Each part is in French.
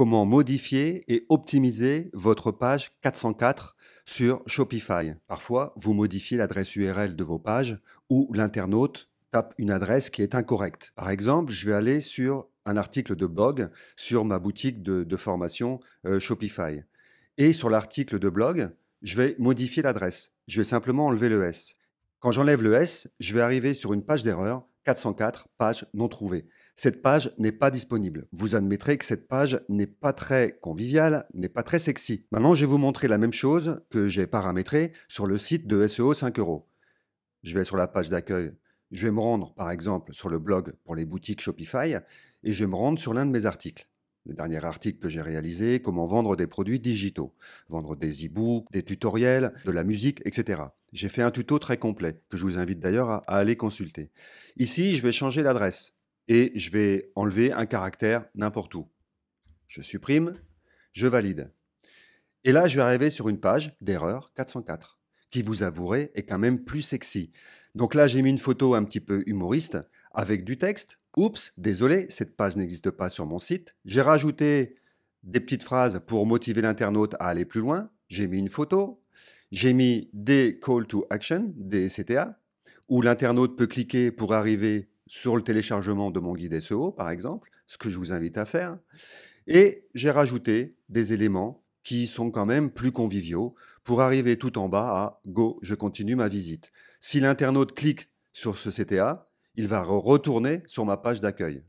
comment modifier et optimiser votre page 404 sur Shopify. Parfois, vous modifiez l'adresse URL de vos pages ou l'internaute tape une adresse qui est incorrecte. Par exemple, je vais aller sur un article de blog sur ma boutique de, formation euh, Shopify. Et sur l'article de blog, je vais modifier l'adresse. Je vais simplement enlever le S. Quand j'enlève le S, je vais arriver sur une page d'erreur 404, page non trouvée. Cette page n'est pas disponible. Vous admettrez que cette page n'est pas très conviviale, n'est pas très sexy. Maintenant, je vais vous montrer la même chose que j'ai paramétré sur le site de SEO 5 euros. Je vais sur la page d'accueil. Je vais me rendre, par exemple, sur le blog pour les boutiques Shopify et je vais me rendre sur l'un de mes articles. Le dernier article que j'ai réalisé, comment vendre des produits digitaux, vendre des e-books, des tutoriels, de la musique, etc. J'ai fait un tuto très complet que je vous invite d'ailleurs à aller consulter. Ici, je vais changer l'adresse et je vais enlever un caractère n'importe où. Je supprime, je valide. Et là, je vais arriver sur une page d'erreur 404, qui vous avouerez est quand même plus sexy. Donc là, j'ai mis une photo un petit peu humoriste avec du texte. Oups, désolé, cette page n'existe pas sur mon site. J'ai rajouté des petites phrases pour motiver l'internaute à aller plus loin. J'ai mis une photo. J'ai mis des call to action, des CTA, où l'internaute peut cliquer pour arriver sur le téléchargement de mon guide SEO, par exemple, ce que je vous invite à faire. Et j'ai rajouté des éléments qui sont quand même plus conviviaux pour arriver tout en bas à Go, je continue ma visite. Si l'internaute clique sur ce CTA, il va retourner sur ma page d'accueil.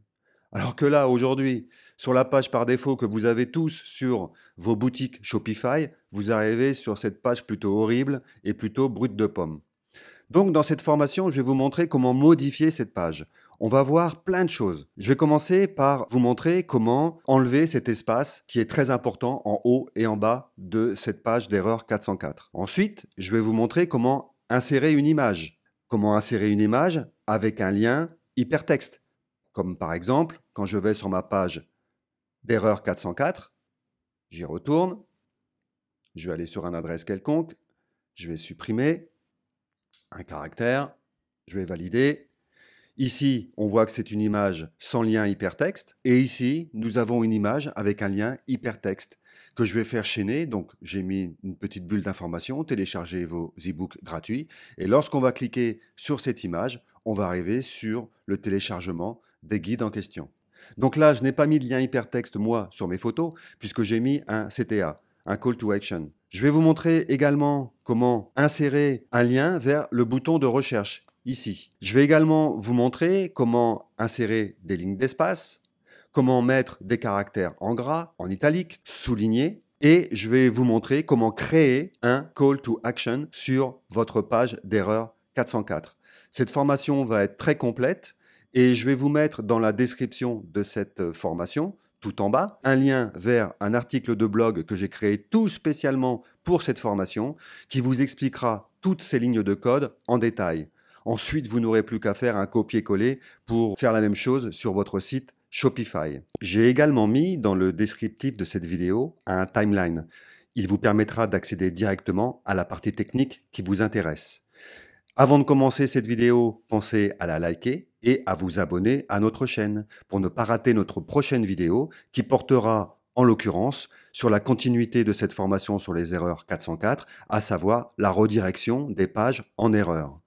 Alors que là, aujourd'hui, sur la page par défaut que vous avez tous sur vos boutiques Shopify, vous arrivez sur cette page plutôt horrible et plutôt brute de pomme. Donc dans cette formation, je vais vous montrer comment modifier cette page. On va voir plein de choses. Je vais commencer par vous montrer comment enlever cet espace qui est très important en haut et en bas de cette page d'erreur 404. Ensuite, je vais vous montrer comment insérer une image. Comment insérer une image avec un lien hypertexte. Comme par exemple, quand je vais sur ma page d'erreur 404, j'y retourne, je vais aller sur un adresse quelconque, je vais supprimer, un caractère, je vais valider. Ici, on voit que c'est une image sans lien hypertexte. Et ici, nous avons une image avec un lien hypertexte que je vais faire chaîner. Donc, j'ai mis une petite bulle d'information, téléchargez vos e-books gratuits. Et lorsqu'on va cliquer sur cette image, on va arriver sur le téléchargement des guides en question. Donc là, je n'ai pas mis de lien hypertexte, moi, sur mes photos, puisque j'ai mis un CTA un call to action. Je vais vous montrer également comment insérer un lien vers le bouton de recherche ici. Je vais également vous montrer comment insérer des lignes d'espace, comment mettre des caractères en gras, en italique, soulignés, et je vais vous montrer comment créer un call to action sur votre page d'erreur 404. Cette formation va être très complète et je vais vous mettre dans la description de cette euh, formation tout en bas, un lien vers un article de blog que j'ai créé tout spécialement pour cette formation, qui vous expliquera toutes ces lignes de code en détail. Ensuite, vous n'aurez plus qu'à faire un copier-coller pour faire la même chose sur votre site Shopify. J'ai également mis dans le descriptif de cette vidéo un timeline. Il vous permettra d'accéder directement à la partie technique qui vous intéresse. Avant de commencer cette vidéo, pensez à la liker et à vous abonner à notre chaîne pour ne pas rater notre prochaine vidéo qui portera, en l'occurrence, sur la continuité de cette formation sur les erreurs 404, à savoir la redirection des pages en erreur.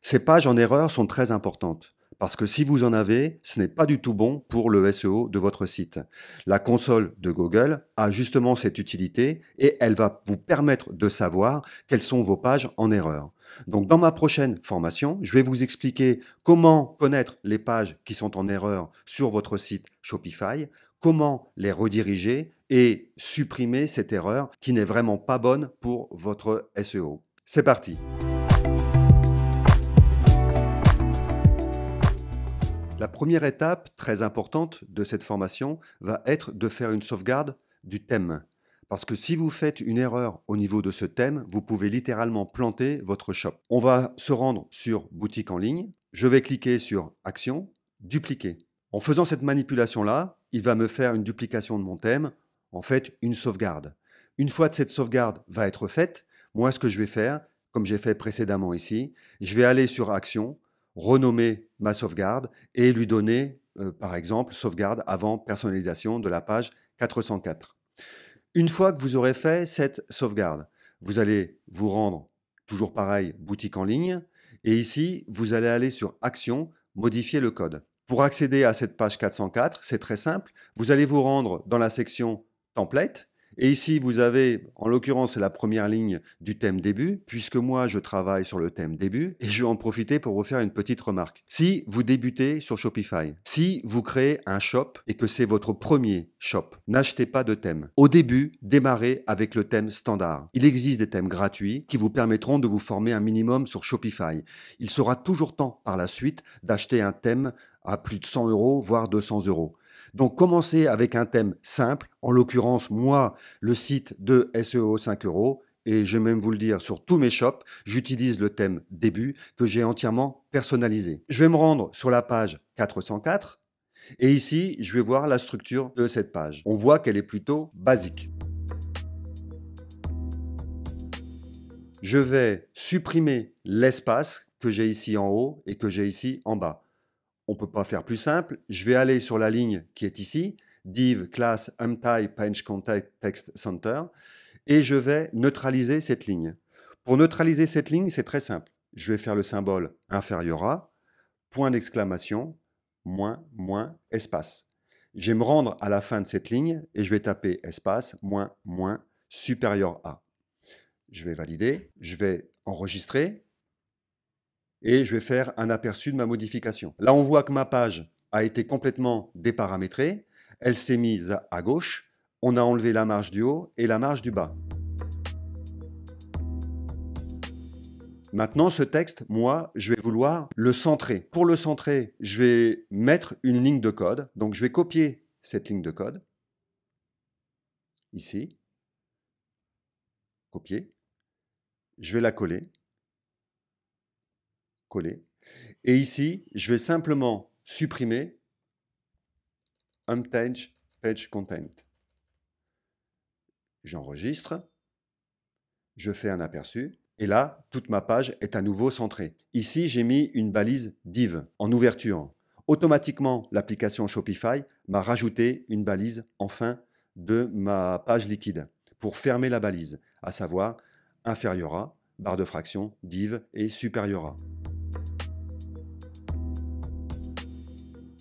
Ces pages en erreur sont très importantes parce que si vous en avez, ce n'est pas du tout bon pour le SEO de votre site. La console de Google a justement cette utilité et elle va vous permettre de savoir quelles sont vos pages en erreur. Donc, dans ma prochaine formation, je vais vous expliquer comment connaître les pages qui sont en erreur sur votre site Shopify, comment les rediriger et supprimer cette erreur qui n'est vraiment pas bonne pour votre SEO. C'est parti La première étape très importante de cette formation va être de faire une sauvegarde du thème. Parce que si vous faites une erreur au niveau de ce thème, vous pouvez littéralement planter votre shop. On va se rendre sur boutique en ligne. Je vais cliquer sur action, dupliquer. En faisant cette manipulation-là, il va me faire une duplication de mon thème, en fait une sauvegarde. Une fois que cette sauvegarde va être faite, moi ce que je vais faire, comme j'ai fait précédemment ici, je vais aller sur action, renommer ma sauvegarde et lui donner, euh, par exemple, sauvegarde avant personnalisation de la page 404. Une fois que vous aurez fait cette sauvegarde, vous allez vous rendre, toujours pareil, boutique en ligne. Et ici, vous allez aller sur Action, modifier le code. Pour accéder à cette page 404, c'est très simple. Vous allez vous rendre dans la section Template et ici, vous avez, en l'occurrence, la première ligne du thème début, puisque moi, je travaille sur le thème début, et je vais en profiter pour vous faire une petite remarque. Si vous débutez sur Shopify, si vous créez un shop et que c'est votre premier shop, n'achetez pas de thème. Au début, démarrez avec le thème standard. Il existe des thèmes gratuits qui vous permettront de vous former un minimum sur Shopify. Il sera toujours temps par la suite d'acheter un thème à plus de 100 euros, voire 200 euros. Donc commencez avec un thème simple, en l'occurrence moi, le site de SEO 5 euros, et je vais même vous le dire, sur tous mes shops, j'utilise le thème début que j'ai entièrement personnalisé. Je vais me rendre sur la page 404, et ici, je vais voir la structure de cette page. On voit qu'elle est plutôt basique. Je vais supprimer l'espace que j'ai ici en haut et que j'ai ici en bas on ne peut pas faire plus simple. Je vais aller sur la ligne qui est ici, div class umtype pinch contact text center, et je vais neutraliser cette ligne. Pour neutraliser cette ligne, c'est très simple. Je vais faire le symbole inférieur à, point d'exclamation, moins, moins, espace. Je vais me rendre à la fin de cette ligne et je vais taper espace, moins, moins, supérieur à. Je vais valider, je vais enregistrer, et je vais faire un aperçu de ma modification. Là, on voit que ma page a été complètement déparamétrée. Elle s'est mise à gauche. On a enlevé la marge du haut et la marge du bas. Maintenant, ce texte, moi, je vais vouloir le centrer. Pour le centrer, je vais mettre une ligne de code. Donc, je vais copier cette ligne de code. Ici. Copier. Je vais la coller coller. Et ici, je vais simplement supprimer un page, content. J'enregistre, je fais un aperçu, et là, toute ma page est à nouveau centrée. Ici, j'ai mis une balise div en ouverture. Automatiquement, l'application Shopify m'a rajouté une balise en fin de ma page liquide pour fermer la balise, à savoir inférieur barre de fraction, div et supérieur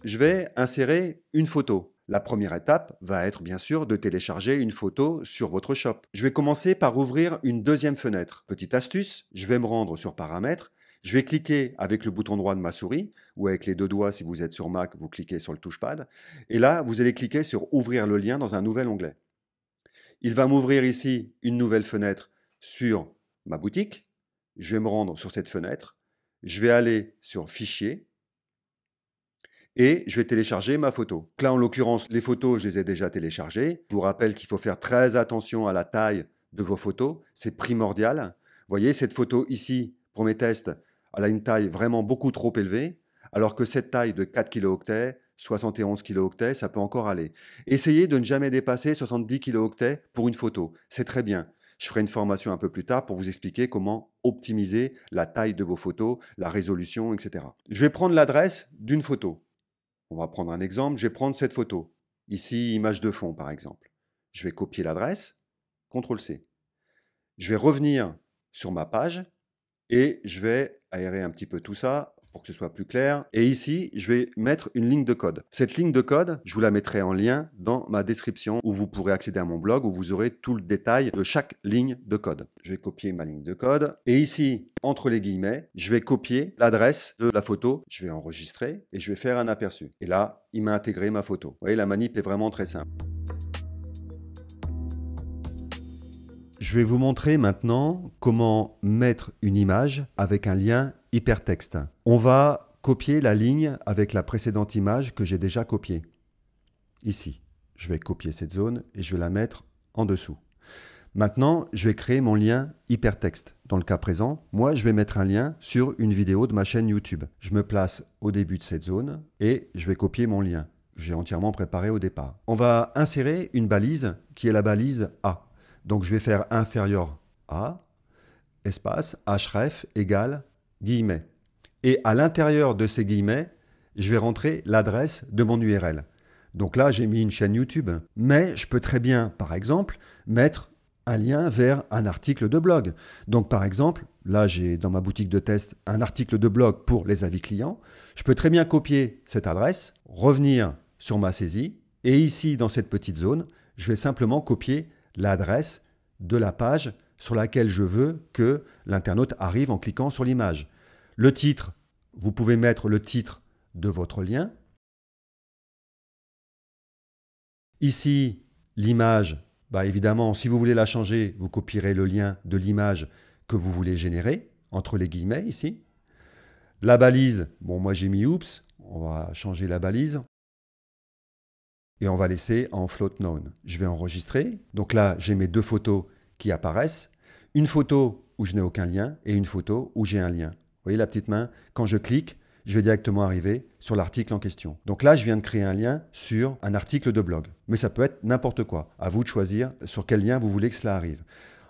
je vais insérer une photo. La première étape va être bien sûr de télécharger une photo sur votre shop. Je vais commencer par ouvrir une deuxième fenêtre. Petite astuce, je vais me rendre sur paramètres, je vais cliquer avec le bouton droit de ma souris ou avec les deux doigts si vous êtes sur Mac, vous cliquez sur le touchpad et là, vous allez cliquer sur ouvrir le lien dans un nouvel onglet. Il va m'ouvrir ici une nouvelle fenêtre sur ma boutique. Je vais me rendre sur cette fenêtre, je vais aller sur fichier, et je vais télécharger ma photo. là, en l'occurrence, les photos, je les ai déjà téléchargées. Je vous rappelle qu'il faut faire très attention à la taille de vos photos. C'est primordial. Vous voyez, cette photo ici, pour mes tests, elle a une taille vraiment beaucoup trop élevée, alors que cette taille de 4 kilooctets, 71 kilooctets, ça peut encore aller. Essayez de ne jamais dépasser 70 kilooctets pour une photo. C'est très bien. Je ferai une formation un peu plus tard pour vous expliquer comment optimiser la taille de vos photos, la résolution, etc. Je vais prendre l'adresse d'une photo. On va prendre un exemple, je vais prendre cette photo. Ici, image de fond, par exemple. Je vais copier l'adresse, CTRL-C. Je vais revenir sur ma page et je vais aérer un petit peu tout ça pour que ce soit plus clair. Et ici, je vais mettre une ligne de code. Cette ligne de code, je vous la mettrai en lien dans ma description où vous pourrez accéder à mon blog où vous aurez tout le détail de chaque ligne de code. Je vais copier ma ligne de code et ici, entre les guillemets, je vais copier l'adresse de la photo, je vais enregistrer et je vais faire un aperçu. Et là, il m'a intégré ma photo. Vous voyez, la manip est vraiment très simple. Je vais vous montrer maintenant comment mettre une image avec un lien hypertexte. On va copier la ligne avec la précédente image que j'ai déjà copiée. Ici, je vais copier cette zone et je vais la mettre en dessous. Maintenant, je vais créer mon lien hypertexte. Dans le cas présent, moi, je vais mettre un lien sur une vidéo de ma chaîne YouTube. Je me place au début de cette zone et je vais copier mon lien. J'ai entièrement préparé au départ. On va insérer une balise qui est la balise A. Donc je vais faire inférieur à, espace, href égale guillemets. Et à l'intérieur de ces guillemets, je vais rentrer l'adresse de mon URL. Donc là, j'ai mis une chaîne YouTube. Mais je peux très bien, par exemple, mettre un lien vers un article de blog. Donc par exemple, là j'ai dans ma boutique de test un article de blog pour les avis clients. Je peux très bien copier cette adresse, revenir sur ma saisie, et ici dans cette petite zone, je vais simplement copier l'adresse de la page sur laquelle je veux que l'internaute arrive en cliquant sur l'image. Le titre, vous pouvez mettre le titre de votre lien. Ici, l'image, bah évidemment, si vous voulez la changer, vous copierez le lien de l'image que vous voulez générer, entre les guillemets ici. La balise, bon moi j'ai mis oups, on va changer la balise et on va laisser en float known. Je vais enregistrer. Donc là, j'ai mes deux photos qui apparaissent. Une photo où je n'ai aucun lien et une photo où j'ai un lien. Vous voyez la petite main Quand je clique, je vais directement arriver sur l'article en question. Donc là, je viens de créer un lien sur un article de blog. Mais ça peut être n'importe quoi. À vous de choisir sur quel lien vous voulez que cela arrive.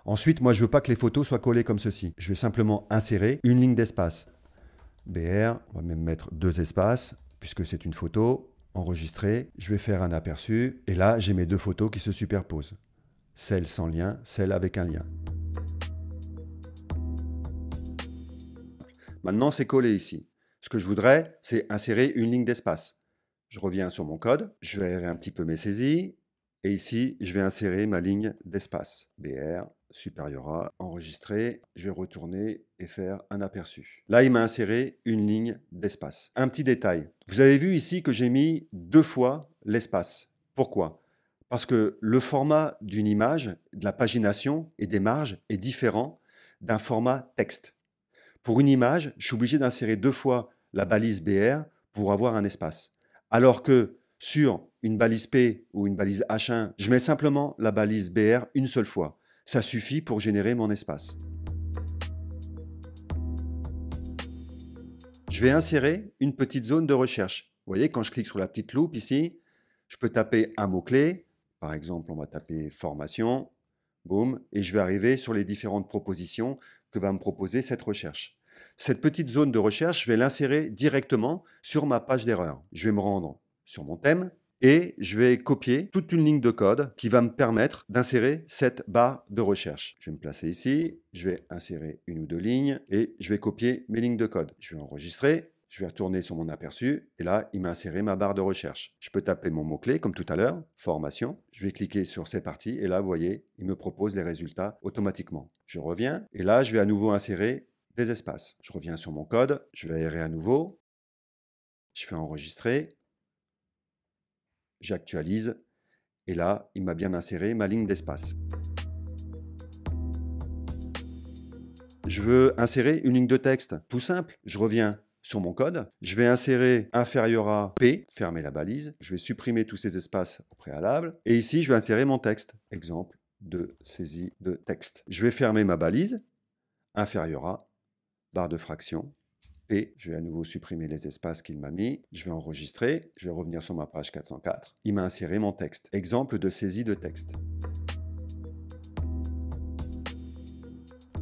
Ensuite, moi, je ne veux pas que les photos soient collées comme ceci. Je vais simplement insérer une ligne d'espace. BR, on va même mettre deux espaces, puisque c'est une photo enregistré, je vais faire un aperçu, et là j'ai mes deux photos qui se superposent. Celle sans lien, celle avec un lien. Maintenant c'est collé ici. Ce que je voudrais, c'est insérer une ligne d'espace. Je reviens sur mon code, je vais aérer un petit peu mes saisies, et ici je vais insérer ma ligne d'espace. BR, Superiora enregistrer, Je vais retourner et faire un aperçu. Là, il m'a inséré une ligne d'espace. Un petit détail. Vous avez vu ici que j'ai mis deux fois l'espace. Pourquoi Parce que le format d'une image, de la pagination et des marges est différent d'un format texte. Pour une image, je suis obligé d'insérer deux fois la balise BR pour avoir un espace. Alors que sur une balise P ou une balise H1, je mets simplement la balise BR une seule fois ça suffit pour générer mon espace. Je vais insérer une petite zone de recherche. Vous voyez, quand je clique sur la petite loupe ici, je peux taper un mot-clé. Par exemple, on va taper formation, boom, et je vais arriver sur les différentes propositions que va me proposer cette recherche. Cette petite zone de recherche, je vais l'insérer directement sur ma page d'erreur. Je vais me rendre sur mon thème, et je vais copier toute une ligne de code qui va me permettre d'insérer cette barre de recherche. Je vais me placer ici, je vais insérer une ou deux lignes et je vais copier mes lignes de code. Je vais enregistrer je vais retourner sur mon aperçu et là, il m'a inséré ma barre de recherche. Je peux taper mon mot-clé comme tout à l'heure, formation. Je vais cliquer sur ces parties et là, vous voyez, il me propose les résultats automatiquement. Je reviens et là, je vais à nouveau insérer des espaces. Je reviens sur mon code, je vais aérer à nouveau. Je fais enregistrer j'actualise, et là, il m'a bien inséré ma ligne d'espace. Je veux insérer une ligne de texte, tout simple. Je reviens sur mon code, je vais insérer inférieur à P, fermer la balise, je vais supprimer tous ces espaces au préalable, et ici, je vais insérer mon texte. Exemple de saisie de texte. Je vais fermer ma balise, inférieur à, barre de fraction, je vais à nouveau supprimer les espaces qu'il m'a mis, je vais enregistrer, je vais revenir sur ma page 404. Il m'a inséré mon texte. Exemple de saisie de texte.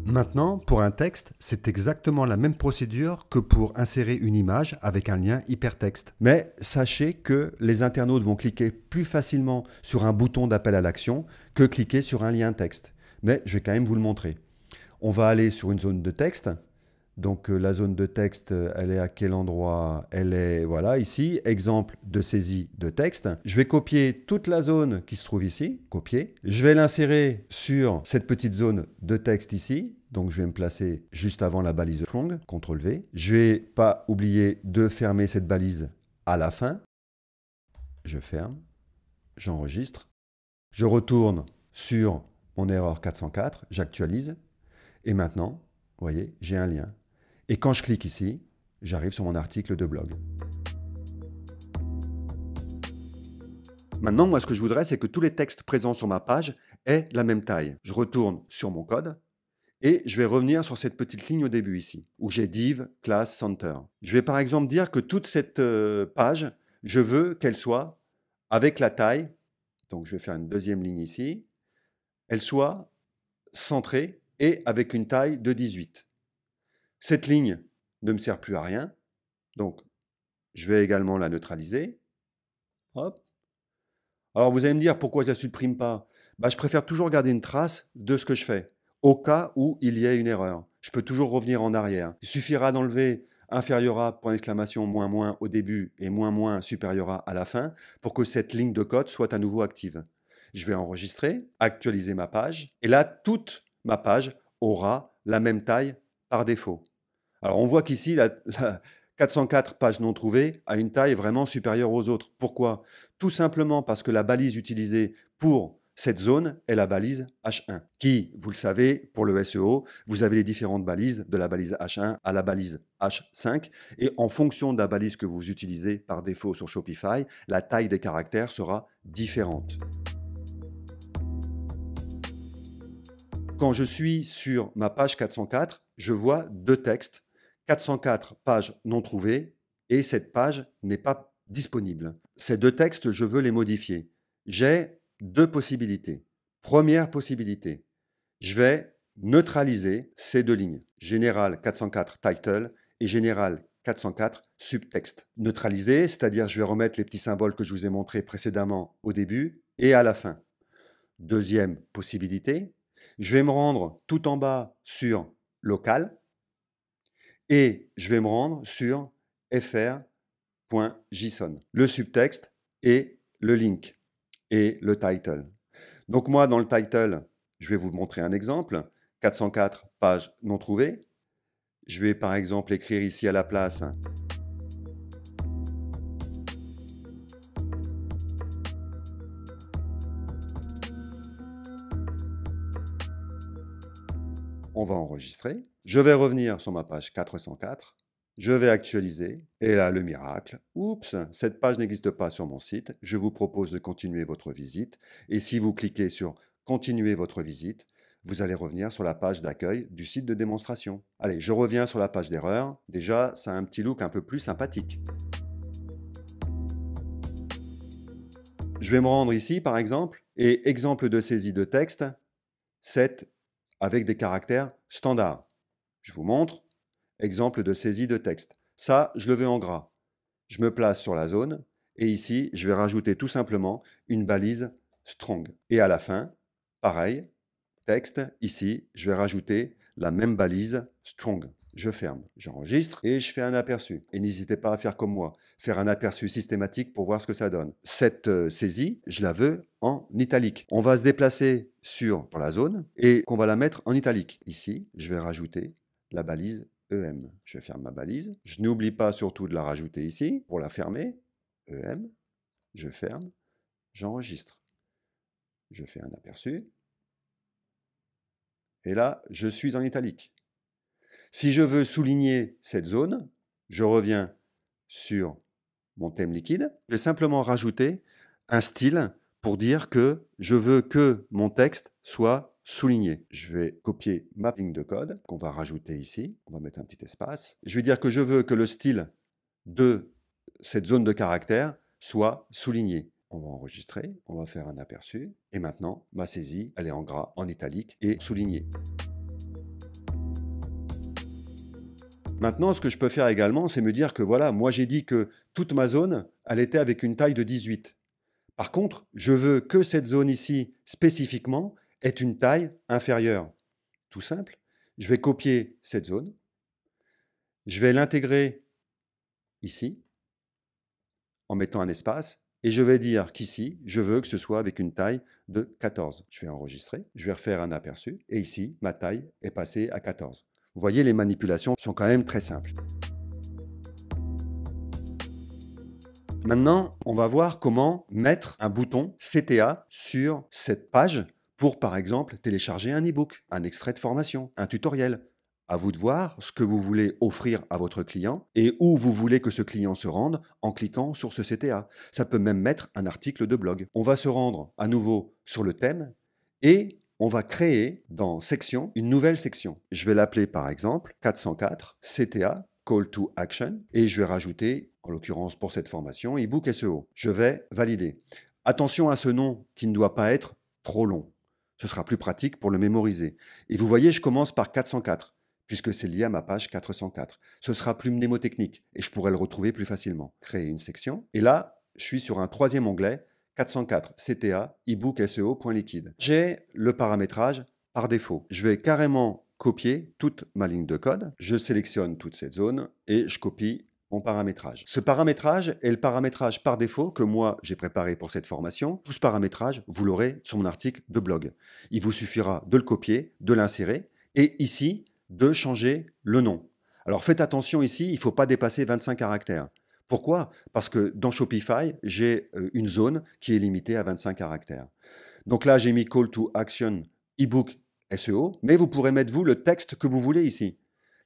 Maintenant, pour un texte, c'est exactement la même procédure que pour insérer une image avec un lien hypertexte. Mais sachez que les internautes vont cliquer plus facilement sur un bouton d'appel à l'action que cliquer sur un lien texte. Mais je vais quand même vous le montrer. On va aller sur une zone de texte, donc euh, la zone de texte, euh, elle est à quel endroit Elle est, voilà, ici, exemple de saisie de texte. Je vais copier toute la zone qui se trouve ici, copier. Je vais l'insérer sur cette petite zone de texte ici. Donc je vais me placer juste avant la balise longue, CTRL V. Je vais pas oublier de fermer cette balise à la fin. Je ferme, j'enregistre. Je retourne sur mon erreur 404, j'actualise. Et maintenant, vous voyez, j'ai un lien et quand je clique ici, j'arrive sur mon article de blog. Maintenant, moi, ce que je voudrais, c'est que tous les textes présents sur ma page aient la même taille. Je retourne sur mon code et je vais revenir sur cette petite ligne au début ici, où j'ai div, class, center. Je vais par exemple dire que toute cette euh, page, je veux qu'elle soit avec la taille, donc je vais faire une deuxième ligne ici, elle soit centrée et avec une taille de 18. Cette ligne ne me sert plus à rien, donc je vais également la neutraliser. Hop. Alors vous allez me dire pourquoi je la supprime pas bah, Je préfère toujours garder une trace de ce que je fais, au cas où il y ait une erreur. Je peux toujours revenir en arrière. Il suffira d'enlever inférieur à, point d'exclamation, moins moins au début et moins moins supérieur à la fin pour que cette ligne de code soit à nouveau active. Je vais enregistrer, actualiser ma page et là, toute ma page aura la même taille par défaut. Alors on voit qu'ici, la, 404 pages non trouvées a une taille vraiment supérieure aux autres. Pourquoi Tout simplement parce que la balise utilisée pour cette zone est la balise H1, qui, vous le savez, pour le SEO, vous avez les différentes balises, de la balise H1 à la balise H5, et en fonction de la balise que vous utilisez par défaut sur Shopify, la taille des caractères sera différente. Quand je suis sur ma page 404, je vois deux textes 404 pages non trouvées et cette page n'est pas disponible. Ces deux textes, je veux les modifier. J'ai deux possibilités. Première possibilité, je vais neutraliser ces deux lignes, général 404 title et général 404 subtexte. Neutraliser, c'est-à-dire je vais remettre les petits symboles que je vous ai montrés précédemment au début et à la fin. Deuxième possibilité, je vais me rendre tout en bas sur local et je vais me rendre sur fr.json, le subtexte et le link et le title. Donc moi, dans le title, je vais vous montrer un exemple, 404 pages non trouvées. Je vais par exemple écrire ici à la place on va enregistrer. Je vais revenir sur ma page 404. Je vais actualiser. Et là, le miracle. Oups, cette page n'existe pas sur mon site. Je vous propose de continuer votre visite. Et si vous cliquez sur Continuer votre visite, vous allez revenir sur la page d'accueil du site de démonstration. Allez, je reviens sur la page d'erreur. Déjà, ça a un petit look un peu plus sympathique. Je vais me rendre ici, par exemple, et exemple de saisie de texte, cette avec des caractères standards. Je vous montre. Exemple de saisie de texte. Ça, je le veux en gras. Je me place sur la zone et ici, je vais rajouter tout simplement une balise strong. Et à la fin, pareil, texte, ici, je vais rajouter la même balise strong je ferme, j'enregistre et je fais un aperçu. Et n'hésitez pas à faire comme moi, faire un aperçu systématique pour voir ce que ça donne. Cette euh, saisie, je la veux en italique. On va se déplacer sur la zone et qu'on va la mettre en italique. Ici, je vais rajouter la balise EM. Je ferme ma balise. Je n'oublie pas surtout de la rajouter ici pour la fermer. EM, je ferme, j'enregistre. Je fais un aperçu. Et là, je suis en italique. Si je veux souligner cette zone, je reviens sur mon thème liquide. Je vais simplement rajouter un style pour dire que je veux que mon texte soit souligné. Je vais copier ma ligne de code qu'on va rajouter ici. On va mettre un petit espace. Je vais dire que je veux que le style de cette zone de caractère soit souligné. On va enregistrer, on va faire un aperçu. Et maintenant, ma saisie, elle est en gras, en italique et soulignée. Maintenant, ce que je peux faire également, c'est me dire que voilà, moi j'ai dit que toute ma zone, elle était avec une taille de 18. Par contre, je veux que cette zone ici, spécifiquement, ait une taille inférieure. Tout simple, je vais copier cette zone, je vais l'intégrer ici, en mettant un espace, et je vais dire qu'ici, je veux que ce soit avec une taille de 14. Je vais enregistrer, je vais refaire un aperçu, et ici, ma taille est passée à 14. Vous voyez, les manipulations sont quand même très simples. Maintenant, on va voir comment mettre un bouton CTA sur cette page pour, par exemple, télécharger un e-book, un extrait de formation, un tutoriel. À vous de voir ce que vous voulez offrir à votre client et où vous voulez que ce client se rende en cliquant sur ce CTA. Ça peut même mettre un article de blog. On va se rendre à nouveau sur le thème et on va créer dans section une nouvelle section. Je vais l'appeler par exemple 404 CTA Call to Action et je vais rajouter, en l'occurrence pour cette formation, ebook SEO. Je vais valider. Attention à ce nom qui ne doit pas être trop long. Ce sera plus pratique pour le mémoriser. Et vous voyez, je commence par 404 puisque c'est lié à ma page 404. Ce sera plus mnémotechnique et je pourrai le retrouver plus facilement. Créer une section. Et là, je suis sur un troisième onglet 404 CTA, ebook e J'ai le paramétrage par défaut. Je vais carrément copier toute ma ligne de code. Je sélectionne toute cette zone et je copie mon paramétrage. Ce paramétrage est le paramétrage par défaut que moi j'ai préparé pour cette formation. Tout ce paramétrage, vous l'aurez sur mon article de blog. Il vous suffira de le copier, de l'insérer et ici de changer le nom. Alors faites attention ici, il ne faut pas dépasser 25 caractères. Pourquoi Parce que dans Shopify, j'ai euh, une zone qui est limitée à 25 caractères. Donc là, j'ai mis Call to Action ebook SEO, mais vous pourrez mettre vous le texte que vous voulez ici.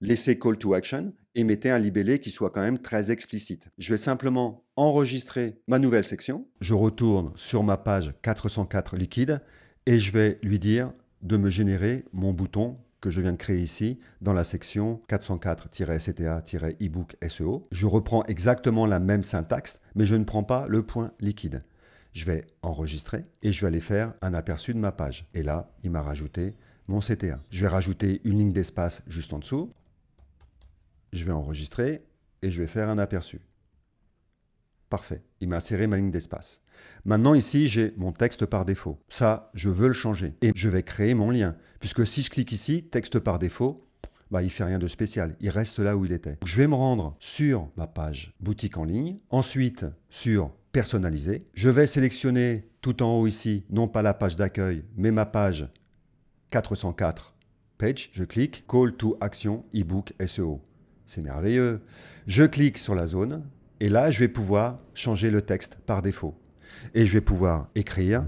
Laissez Call to Action et mettez un libellé qui soit quand même très explicite. Je vais simplement enregistrer ma nouvelle section. Je retourne sur ma page 404 liquide et je vais lui dire de me générer mon bouton que je viens de créer ici dans la section 404-CTA-ebook SEO. Je reprends exactement la même syntaxe, mais je ne prends pas le point liquide. Je vais enregistrer et je vais aller faire un aperçu de ma page. Et là, il m'a rajouté mon CTA. Je vais rajouter une ligne d'espace juste en dessous. Je vais enregistrer et je vais faire un aperçu. Parfait, il m'a inséré ma ligne d'espace. Maintenant, ici, j'ai mon texte par défaut. Ça, je veux le changer. Et je vais créer mon lien. Puisque si je clique ici, texte par défaut, bah, il fait rien de spécial, il reste là où il était. Je vais me rendre sur ma page boutique en ligne, ensuite sur personnaliser. Je vais sélectionner tout en haut ici, non pas la page d'accueil, mais ma page 404 page. Je clique Call to Action ebook SEO. C'est merveilleux. Je clique sur la zone et là, je vais pouvoir changer le texte par défaut. Et je vais pouvoir écrire,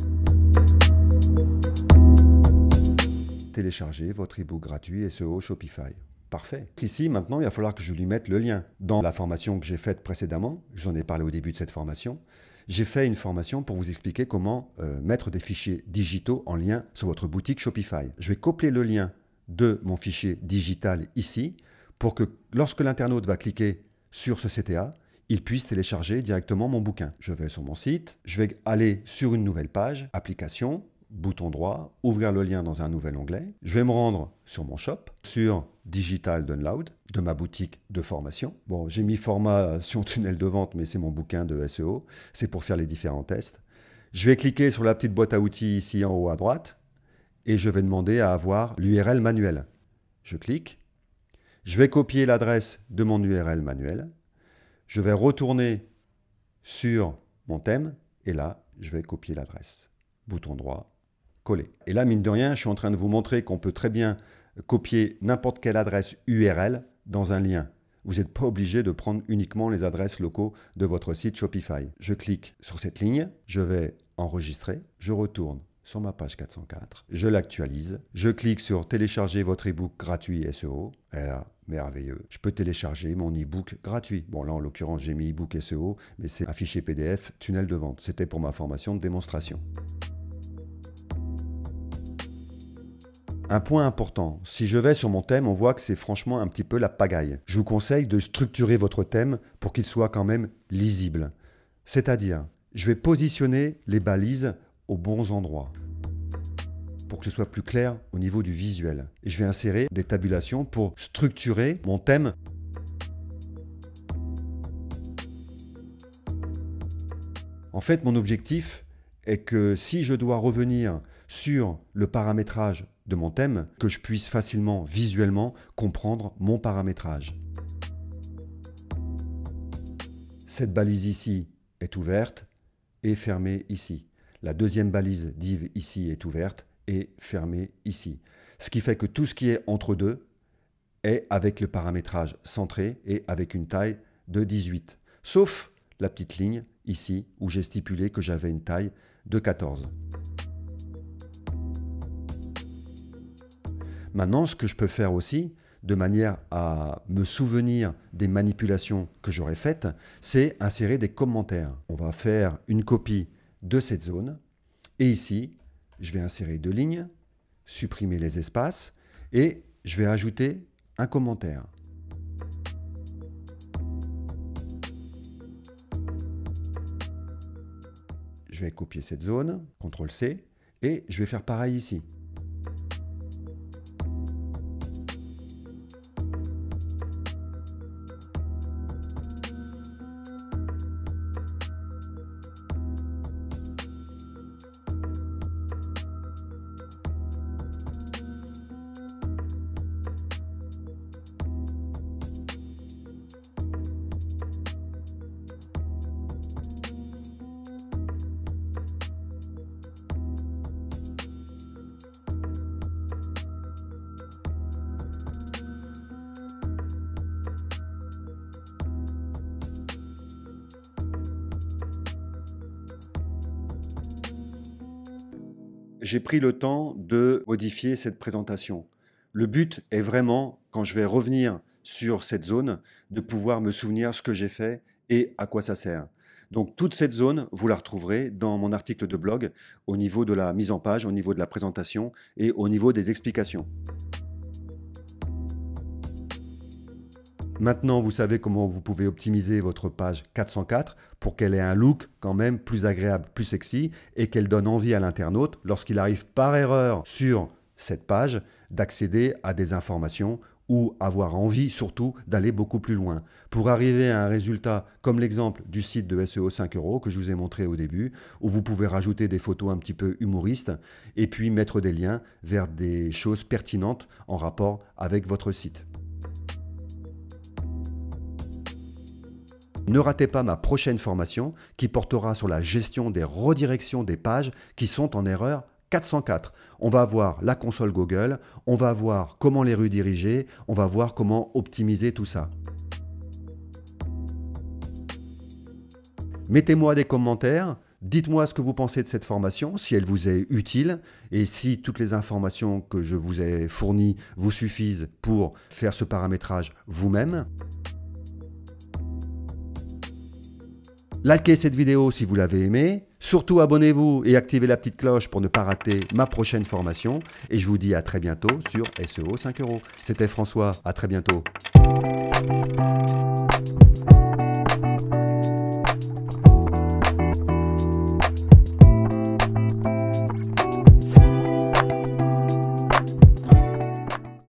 télécharger votre e-book gratuit SEO Shopify. Parfait. Ici, maintenant, il va falloir que je lui mette le lien. Dans la formation que j'ai faite précédemment, j'en ai parlé au début de cette formation, j'ai fait une formation pour vous expliquer comment euh, mettre des fichiers digitaux en lien sur votre boutique Shopify. Je vais copier le lien de mon fichier digital ici pour que lorsque l'internaute va cliquer sur ce CTA, il puisse télécharger directement mon bouquin. Je vais sur mon site, je vais aller sur une nouvelle page, application, bouton droit, ouvrir le lien dans un nouvel onglet. Je vais me rendre sur mon shop, sur Digital Download, de ma boutique de formation. Bon, j'ai mis formation tunnel de vente, mais c'est mon bouquin de SEO. C'est pour faire les différents tests. Je vais cliquer sur la petite boîte à outils ici en haut à droite et je vais demander à avoir l'URL manuel. Je clique. Je vais copier l'adresse de mon URL manuel je vais retourner sur mon thème et là, je vais copier l'adresse. Bouton droit, coller. Et là, mine de rien, je suis en train de vous montrer qu'on peut très bien copier n'importe quelle adresse URL dans un lien. Vous n'êtes pas obligé de prendre uniquement les adresses locaux de votre site Shopify. Je clique sur cette ligne, je vais enregistrer, je retourne sur ma page 404. Je l'actualise. Je clique sur télécharger votre ebook gratuit SEO. Et là, merveilleux. Je peux télécharger mon e-book gratuit. Bon, là, en l'occurrence, j'ai mis ebook SEO, mais c'est un fichier PDF, tunnel de vente. C'était pour ma formation de démonstration. Un point important, si je vais sur mon thème, on voit que c'est franchement un petit peu la pagaille. Je vous conseille de structurer votre thème pour qu'il soit quand même lisible. C'est-à-dire, je vais positionner les balises aux bons endroits. Pour que ce soit plus clair au niveau du visuel, et je vais insérer des tabulations pour structurer mon thème En fait, mon objectif est que si je dois revenir sur le paramétrage de mon thème, que je puisse facilement, visuellement, comprendre mon paramétrage. Cette balise ici est ouverte et fermée ici. La deuxième balise div ici est ouverte et fermée ici. Ce qui fait que tout ce qui est entre deux est avec le paramétrage centré et avec une taille de 18. Sauf la petite ligne ici où j'ai stipulé que j'avais une taille de 14. Maintenant, ce que je peux faire aussi, de manière à me souvenir des manipulations que j'aurais faites, c'est insérer des commentaires. On va faire une copie de cette zone. Et ici, je vais insérer deux lignes, supprimer les espaces et je vais ajouter un commentaire. Je vais copier cette zone, CTRL-C, et je vais faire pareil ici. j'ai pris le temps de modifier cette présentation. Le but est vraiment, quand je vais revenir sur cette zone, de pouvoir me souvenir ce que j'ai fait et à quoi ça sert. Donc toute cette zone, vous la retrouverez dans mon article de blog au niveau de la mise en page, au niveau de la présentation et au niveau des explications. Maintenant, vous savez comment vous pouvez optimiser votre page 404 pour qu'elle ait un look quand même plus agréable, plus sexy et qu'elle donne envie à l'internaute, lorsqu'il arrive par erreur sur cette page, d'accéder à des informations ou avoir envie surtout d'aller beaucoup plus loin. Pour arriver à un résultat comme l'exemple du site de SEO 5 euros que je vous ai montré au début, où vous pouvez rajouter des photos un petit peu humoristes et puis mettre des liens vers des choses pertinentes en rapport avec votre site. Ne ratez pas ma prochaine formation qui portera sur la gestion des redirections des pages qui sont en erreur 404. On va voir la console Google, on va voir comment les rediriger, on va voir comment optimiser tout ça. Mettez-moi des commentaires, dites-moi ce que vous pensez de cette formation, si elle vous est utile et si toutes les informations que je vous ai fournies vous suffisent pour faire ce paramétrage vous-même. Likez cette vidéo si vous l'avez aimée. Surtout abonnez-vous et activez la petite cloche pour ne pas rater ma prochaine formation. Et je vous dis à très bientôt sur SEO 5 euros. C'était François, à très bientôt.